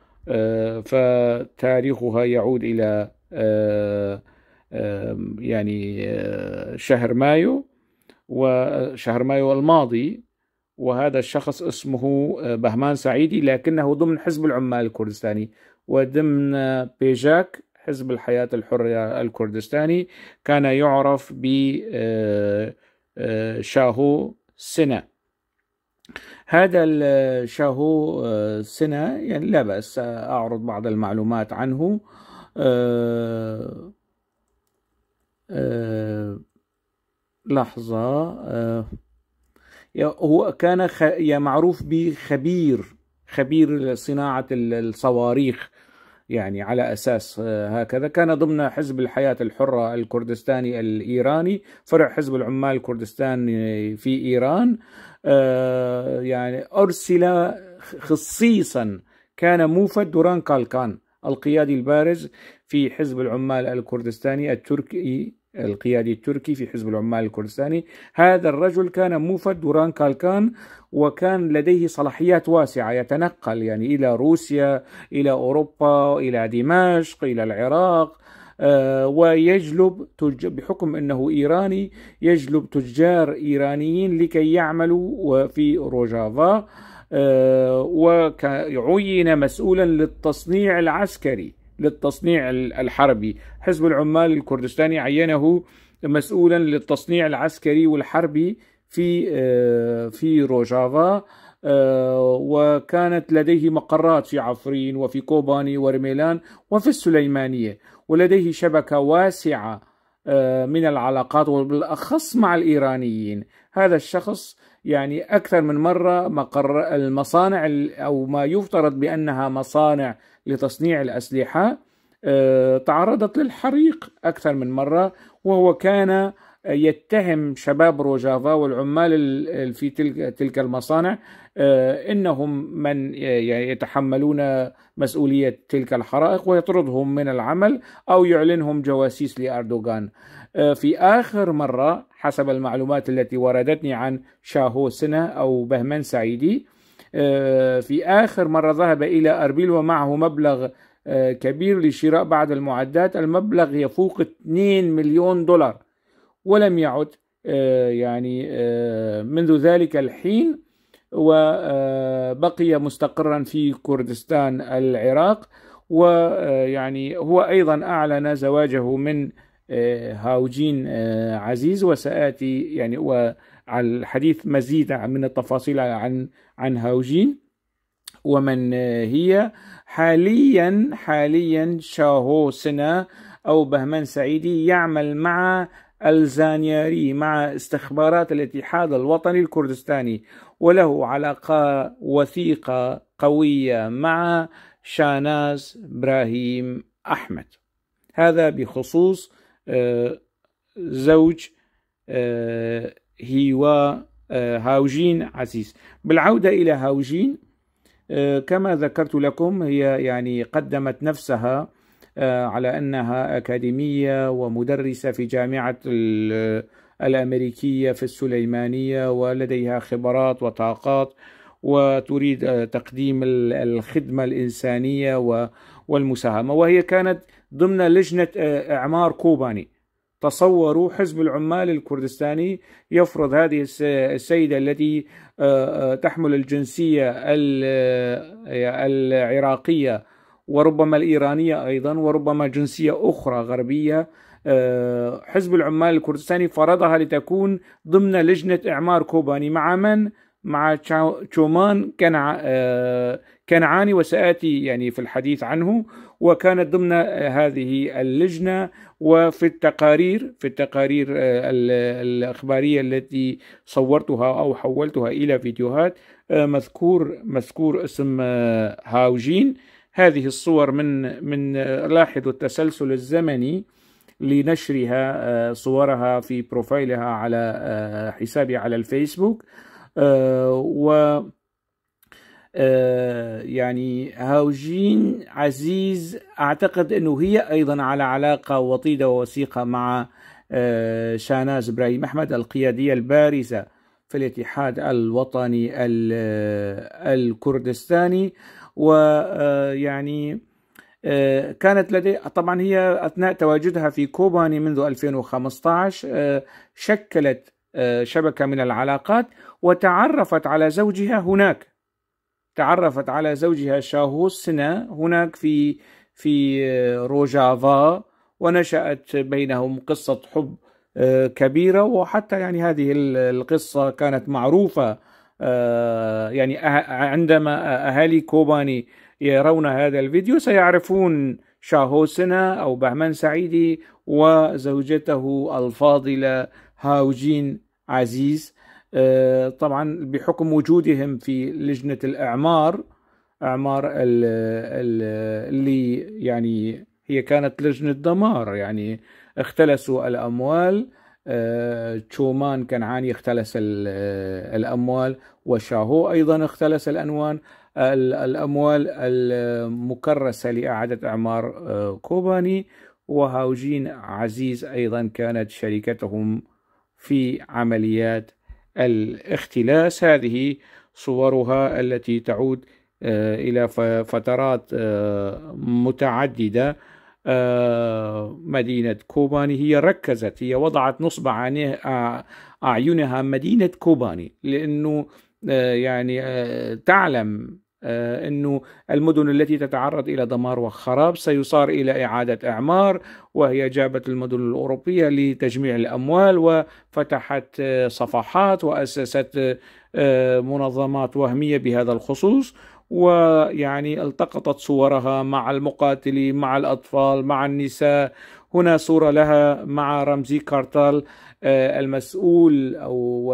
فتاريخها يعود إلى يعني شهر مايو وشهر مايو الماضي وهذا الشخص اسمه آه، بهمان سعيدي لكنه ضمن حزب العمال الكردستاني وضمن آه، بيجاك حزب الحياة الحرة الكردستاني كان يعرف ب آه، شاهو سنا هذا الشاهو سنا يعني لا بأس أعرض بعض المعلومات عنه لحظة هو كان معروف بخبير خبير صناعة الصواريخ يعني على أساس آه، هكذا كان ضمن حزب الحياة الحرة الكردستاني الإيراني فرع حزب العمال الكردستاني آه، في إيران آه، يعني أرسل خصيصا كان موفد دوران كالكان القيادي البارز في حزب العمال الكردستاني التركي القيادي التركي في حزب العمال الكردستاني هذا الرجل كان موفد دوران كالكان وكان لديه صلاحيات واسعة يتنقل يعني إلى روسيا إلى أوروبا إلى دمشق إلى العراق آه، ويجلب بحكم انه ايراني يجلب تجار ايرانيين لكي يعملوا في روجافا آه، وعين مسؤولا للتصنيع العسكري للتصنيع الحربي حزب العمال الكردستاني عينه مسؤولا للتصنيع العسكري والحربي في آه، في روجافا آه، وكانت لديه مقرات في عفرين وفي كوباني ورميلان وفي السليمانيه ولديه شبكه واسعه آه، من العلاقات وبالاخص مع الايرانيين هذا الشخص يعني اكثر من مره مقر المصانع او ما يفترض بانها مصانع لتصنيع الأسلحة آه، تعرضت للحريق أكثر من مرة وهو كان آه، يتهم شباب روجافا والعمال في تلك تلك المصانع آه، انهم من يتحملون مسؤوليه تلك الحرائق ويطردهم من العمل او يعلنهم جواسيس لاردوغان. في اخر مره حسب المعلومات التي وردتني عن شاهو سنه او بهمن سعيدي آه، في آخر مرة ذهب إلى أربيل ومعه مبلغ آه، كبير لشراء بعض المعدات المبلغ يفوق 2 مليون دولار ولم يعد آه، يعني منذ ذلك الحين وبقي مستقرا في كردستان العراق ويعني هو أيضا أعلن زواجه من هاوجين عزيز وسآتي يعني و على الحديث مزيد من التفاصيل عن عن هاوجين ومن هي حاليا حاليا شاهو سنا أو بهمن سعيدي يعمل مع الزانياري مع استخبارات الاتحاد الوطني الكردستاني وله علاقة وثيقة قوية مع شاناز إبراهيم أحمد هذا بخصوص آه، زوج آه، هيوا هاوجين عزيز بالعودة إلى هاوجين uh, كما ذكرت لكم هي يعني قدمت نفسها uh, على أنها أكاديمية ومدرسة في جامعة uh, الأمريكية في السليمانية ولديها خبرات وطاقات وتريد تقديم الخدمة الإنسانية والمساهمة وهي كانت ضمن لجنة إعمار كوباني تصوروا حزب العمال الكردستاني يفرض هذه السيدة التي آه، آه، تحمل الجنسية آه، العراقية وربما الإيرانية أيضا وربما جنسية أخرى غربية حزب العمال الكردستاني فرضها لتكون ضمن لجنة إعمار كوباني مع من؟ مع تشومان كنعاني وسآتي يعني في الحديث عنه وكانت ضمن هذه اللجنة وفي التقارير في التقارير آه، الإخبارية التي صورتها أو حولتها إلى فيديوهات آه، مذكور مذكور اسم آه، هاوجين هذه الصور من من لاحظوا التسلسل الزمني لنشرها صورها في بروفايلها على حسابي على الفيسبوك و آه، يعني هاوجين عزيز أعتقد أنه هي أيضا على علاقة وطيدة ووثيقة مع آه، شاناز إبراهيم أحمد القيادية البارزة في الاتحاد الوطني آه، الكردستاني ويعني كانت لدي طبعا هي أثناء تواجدها في كوباني منذ 2015 شكلت شبكة من العلاقات وتعرفت على زوجها هناك تعرفت على زوجها شاهوسنا هناك في في آه، روجافا ونشأت بينهم قصة حب آه، كبيرة وحتى يعني هذه القصة كانت معروفة آه، يعني عندما أهالي كوباني يرون هذا الفيديو سيعرفون شاهوسنا أو بهمن سعيدي وزوجته الفاضلة هاوجين عزيز آه، طبعا بحكم وجودهم في لجنه الاعمار اعمار اللي يعني هي كانت لجنه دمار يعني اختلسوا الاموال آه، تشومان كنعاني اختلس آه، الاموال وشاهو ايضا اختلس الانوان الاموال المكرسه لاعاده اعمار كوباني وهاوجين عزيز ايضا كانت شركتهم في عمليات الاختلاس هذه صورها التي تعود آه، إلى فترات آه، متعددة آه، مدينة كوباني هي ركزت هي وضعت نصب أعينها مدينة كوباني لأنه يعني تعلم آه، انه المدن التي تتعرض الى دمار وخراب سيصار الى اعاده اعمار وهي جابت المدن الاوروبيه لتجميع الاموال وفتحت آه، صفحات واسست آه، منظمات وهميه بهذا الخصوص ويعني التقطت صورها مع المقاتلين مع الأطفال مع النساء هنا صورة لها مع رمزي كارتال المسؤول أو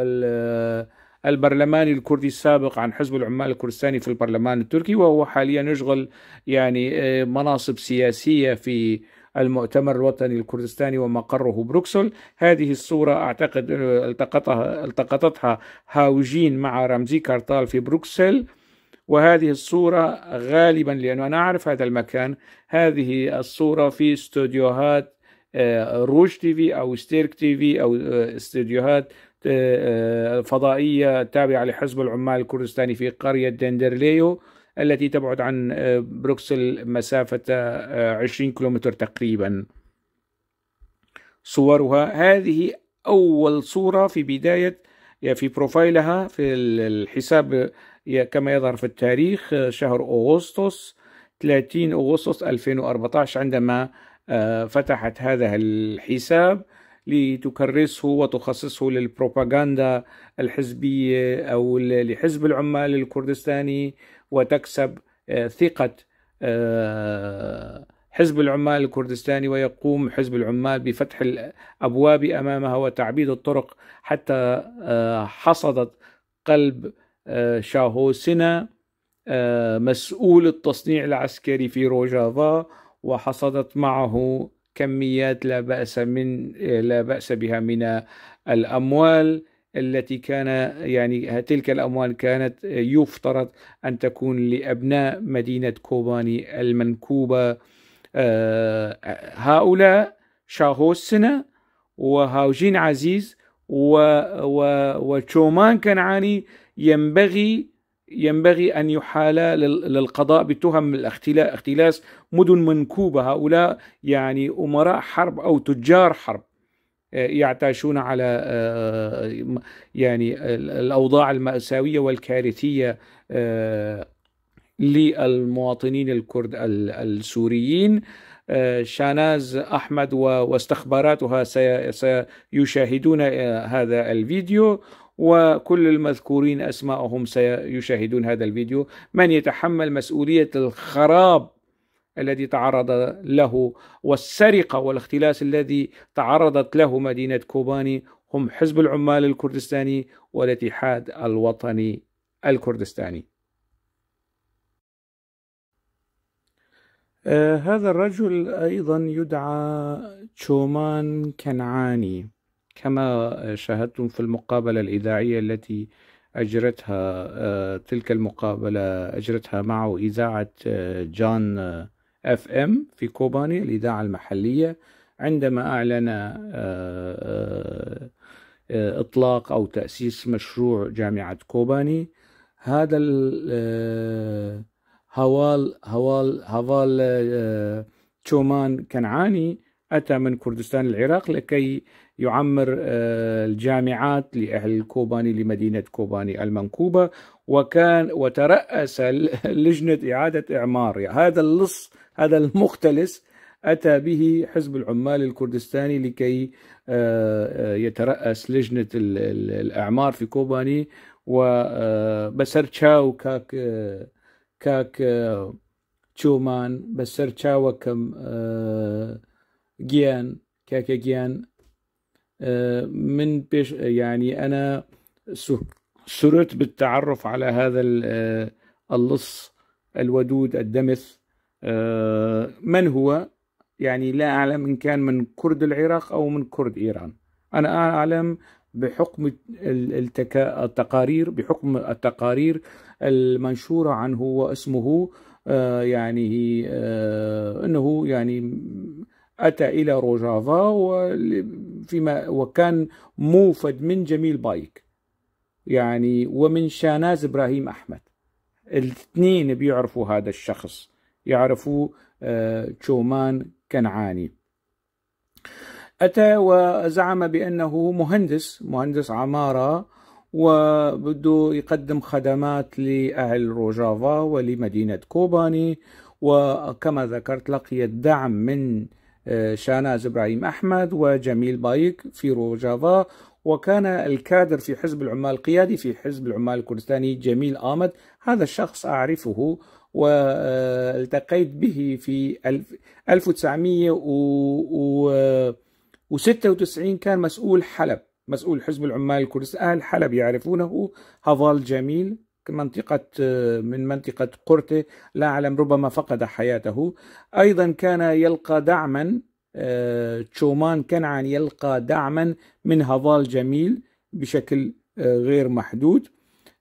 البرلماني الكردي السابق عن حزب العمال الكردستاني في البرلمان التركي وهو حاليا يشغل يعني آه، مناصب سياسية في المؤتمر الوطني الكردستاني ومقره بروكسل هذه الصورة أعتقد آه، التقطها التقطتها هاوجين مع رمزي كارتال في بروكسل وهذه الصورة غالبا لأنه أنا أعرف هذا المكان هذه الصورة في استوديوهات آه، روج تي في أو ستيرك تي في أو استوديوهات آه، آه، فضائية تابعة لحزب العمال الكردستاني في قرية دندرليو التي تبعد عن آه، بروكسل مسافة 20 كيلومتر تقريبا صورها هذه أول صورة في بداية في بروفايلها في الحساب كما يظهر في التاريخ شهر أغسطس 30 أغسطس 2014 عندما فتحت هذا الحساب لتكرسه وتخصصه للبروباغندا الحزبية أو لحزب العمال الكردستاني وتكسب آه، ثقة آه، حزب العمال الكردستاني ويقوم حزب العمال بفتح الابواب امامها وتعبيد الطرق حتى آه، حصدت قلب شاهوسنا مسؤول التصنيع العسكري في روجافا وحصدت معه كميات لا بأس من لا بأس بها من الأموال التي كان يعني تلك الأموال كانت يفترض أن تكون لأبناء مدينة كوباني المنكوبة آه، هؤلاء شاهوس وهاوجين عزيز و و وتشومان كنعاني ينبغي ينبغي أن يحال للقضاء بتهم الاختلاس مدن منكوبة هؤلاء يعني أمراء حرب أو تجار حرب آه، يعتاشون على آه، يعني الأوضاع المأساوية والكارثية آه، للمواطنين الكرد السوريين شاناز أحمد واستخباراتها سيشاهدون هذا الفيديو وكل المذكورين أسماءهم سيشاهدون هذا الفيديو من يتحمل مسؤولية الخراب الذي تعرض له والسرقة والاختلاس الذي تعرضت له مدينة كوباني هم حزب العمال الكردستاني والاتحاد الوطني الكردستاني آه هذا الرجل أيضا يدعى تشومان كنعاني كما شاهدتم في المقابلة الإذاعية التي أجرتها آه، تلك المقابلة أجرتها معه إذاعة آه، جان اف آه، ام في كوباني الإذاعة المحلية عندما أعلن إطلاق أو تأسيس مشروع جامعة كوباني هذا هوال هوال هوال تشومان كنعاني أتى من كردستان العراق لكي يعمر آه، الجامعات لأهل الكوباني لمدينة كوباني المنكوبة وكان وترأس (laughs) لجنة إعادة إعمار هذا اللص هذا المختلس أتى به حزب العمال الكردستاني لكي آه، آه، يترأس لجنة الأعمار في كوباني وبسر تشاو كاك كاك تشومان بسر تشاو كم جيان كاك جيان آه، من بيش يعني أنا سررت بالتعرف على هذا آه، اللص الودود الدمث آه، من هو يعني لا أعلم إن كان من كرد العراق أو من كرد إيران أنا أعلم بحكم التقارير بحكم التقارير المنشورة عنه واسمه يعني انه يعني أتى إلى روجافا وفيما وكان موفد من جميل بايك يعني ومن شاناز إبراهيم أحمد الاثنين بيعرفوا هذا الشخص يعرفوا آه، تشومان كنعاني أتى وزعم بأنه مهندس مهندس عمارة وبده يقدم خدمات لأهل روجافا ولمدينة كوباني وكما ذكرت لقي الدعم من آه، شاناز إبراهيم أحمد وجميل بايك في روجافا وكان الكادر في حزب العمال القيادي في حزب العمال الكردستاني جميل آمد هذا الشخص أعرفه والتقيت به في 1996 كان مسؤول حلب مسؤول حزب العمال الكردستاني أهل حلب يعرفونه هافال جميل منطقة من منطقة قرتي لا أعلم ربما فقد حياته أيضا كان يلقى دعما آه، تشومان كنعان يلقى دعما من هافال جميل بشكل آه، غير محدود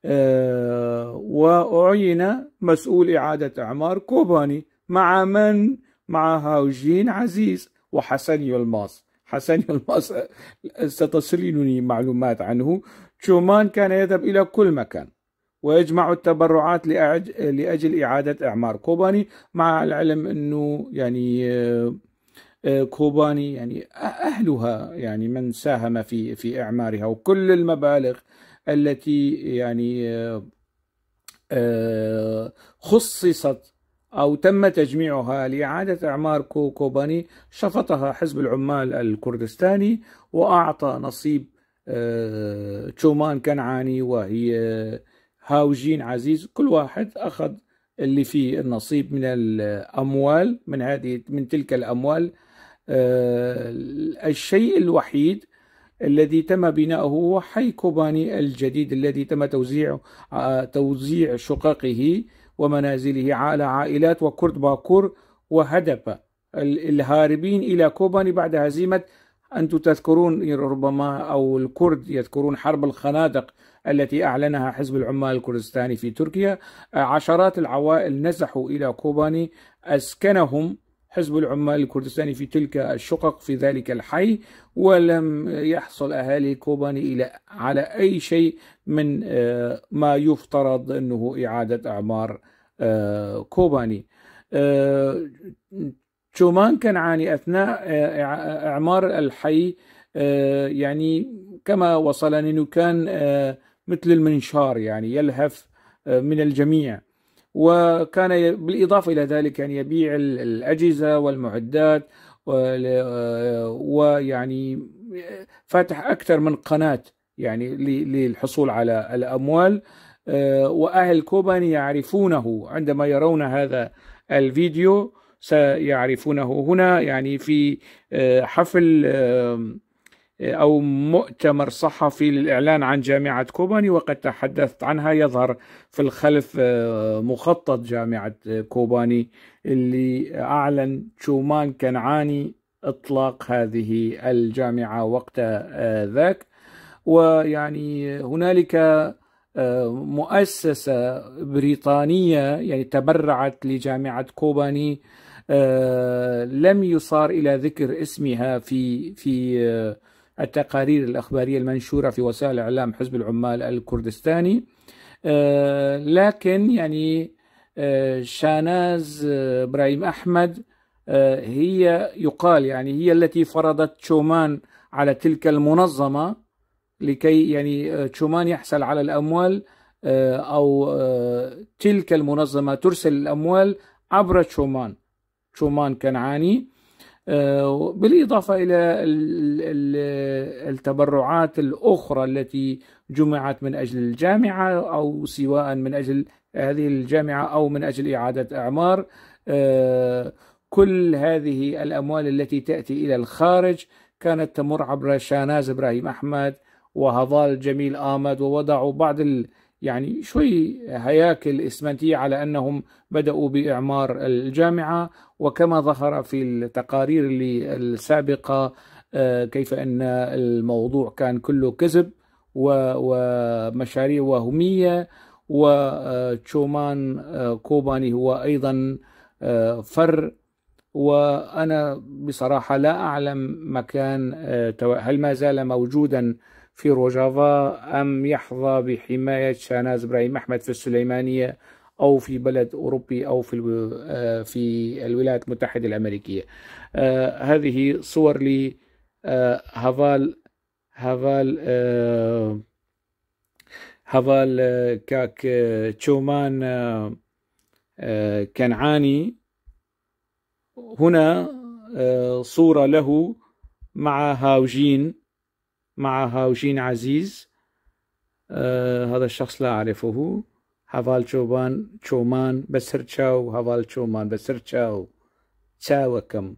آه، وأعين مسؤول إعادة إعمار كوباني مع من؟ مع هاوجين عزيز وحسن يلماس حسن يلماس ستصلني معلومات عنه تشومان كان يذهب إلى كل مكان ويجمع التبرعات لأجل إعادة إعمار كوباني مع العلم أنه يعني آه، آه، كوباني يعني أهلها يعني من ساهم في في إعمارها وكل المبالغ التي يعني آه، خصصت أو تم تجميعها لإعادة إعمار كوباني شفطها حزب العمال الكردستاني وأعطى نصيب تشومان كنعاني وهي هاوجين عزيز كل واحد أخذ اللي فيه النصيب من الأموال من هذه من تلك الأموال آه، الشيء الوحيد الذي تم بناؤه هو حي كوباني الجديد الذي تم توزيع آه، توزيع شققه ومنازله على عائلات وكرد باكور وهدف الهاربين إلى كوباني بعد هزيمة أنتم تذكرون ربما أو الكرد يذكرون حرب الخنادق التي أعلنها حزب العمال الكردستاني في تركيا آه، عشرات العوائل نزحوا إلى كوباني أسكنهم حزب العمال الكردستاني في تلك الشقق في ذلك الحي ولم يحصل أهالي كوباني إلى على أي شيء من آه، ما يفترض أنه إعادة أعمار آه، كوباني شومان كنعاني أثناء إعمار الحي يعني كما وصلني كان مثل المنشار يعني يلهف آه، من الجميع وكان بالإضافة إلى ذلك يعني يبيع الأجهزة والمعدات آه، ويعني آه، فاتح أكثر من قناة يعني للحصول على الأموال وأهل كوبان يعرفونه عندما يرون هذا الفيديو سيعرفونه هنا يعني في حفل أو مؤتمر صحفي للإعلان عن جامعة كوباني وقد تحدثت عنها يظهر في الخلف آه، مخطط جامعة آه، كوباني اللي أعلن شومان كنعاني إطلاق هذه الجامعة وقت آه، ذاك ويعني هنالك مؤسسة بريطانية يعني تبرعت لجامعة كوباني لم يصار إلى ذكر اسمها في في التقارير الأخبارية المنشورة في وسائل إعلام حزب العمال الكردستاني آه، لكن يعني آه، شاناز آه، إبراهيم أحمد هي يقال يعني هي التي فرضت تشومان على تلك المنظمة لكي يعني تشومان يحصل على الأموال أو تلك المنظمة ترسل الأموال عبر تشومان تشومان كنعاني بالإضافة إلى التبرعات الأخرى التي جمعت من أجل الجامعة أو سواء من أجل هذه الجامعة أو من أجل إعادة أعمار آه، كل هذه الأموال التي تأتي إلى الخارج كانت تمر عبر شاناز إبراهيم أحمد وهضال جميل آمد ووضعوا بعض ال يعني شوي هياكل إسمنتية على أنهم بدأوا بإعمار الجامعة وكما ظهر في التقارير السابقة آه، كيف أن الموضوع كان كله كذب ومشاريع وهمية وتشومان آه، آه، كوباني هو أيضا فر وأنا بصراحة لا أعلم مكان هل ما زال موجوداً في روجافا أم يحظى بحماية شاناز إبراهيم أحمد في السليمانية أو في بلد أوروبي أو في آه، في الولايات المتحدة الأمريكية آه، هذه صور ل آه، هافال هافال هافال كاك تشومان كنعاني هنا صورة له مع هاوجين مع هاوجين عزيز آه هذا الشخص لا أعرفه هافال تشوبان تشومان بسر تشاو هافال تشومان بسر تشاو تشاوكم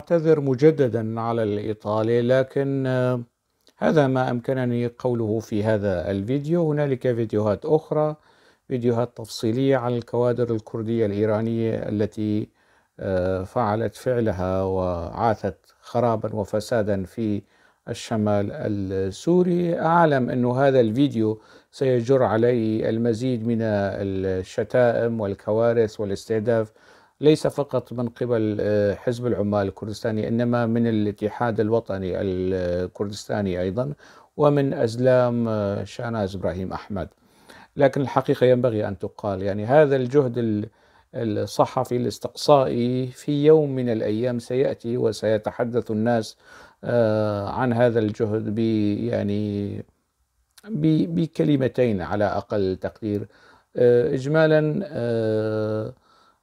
أعتذر مجددا على الإطالة لكن آه، هذا ما أمكنني قوله في هذا الفيديو هنالك فيديوهات أخرى فيديوهات تفصيلية عن الكوادر الكردية الإيرانية التي آه، فعلت فعلها وعاثت خرابا وفسادا في الشمال السوري أعلم أن هذا الفيديو سيجر علي المزيد من الشتائم والكوارث والاستهداف ليس فقط من قبل آه، حزب العمال الكردستاني إنما من الاتحاد الوطني الكردستاني أيضا ومن أزلام آه، شاناز إبراهيم أحمد لكن الحقيقة ينبغي أن تقال يعني هذا الجهد الصحفي الاستقصائي في يوم من الأيام سيأتي وسيتحدث الناس آه، عن هذا الجهد ب يعني بكلمتين على اقل تقدير آه، اجمالا آه،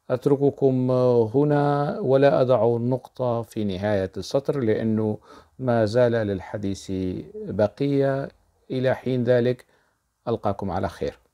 اترككم هنا ولا اضع النقطه في نهايه السطر لانه ما زال للحديث بقيه الى حين ذلك القاكم على خير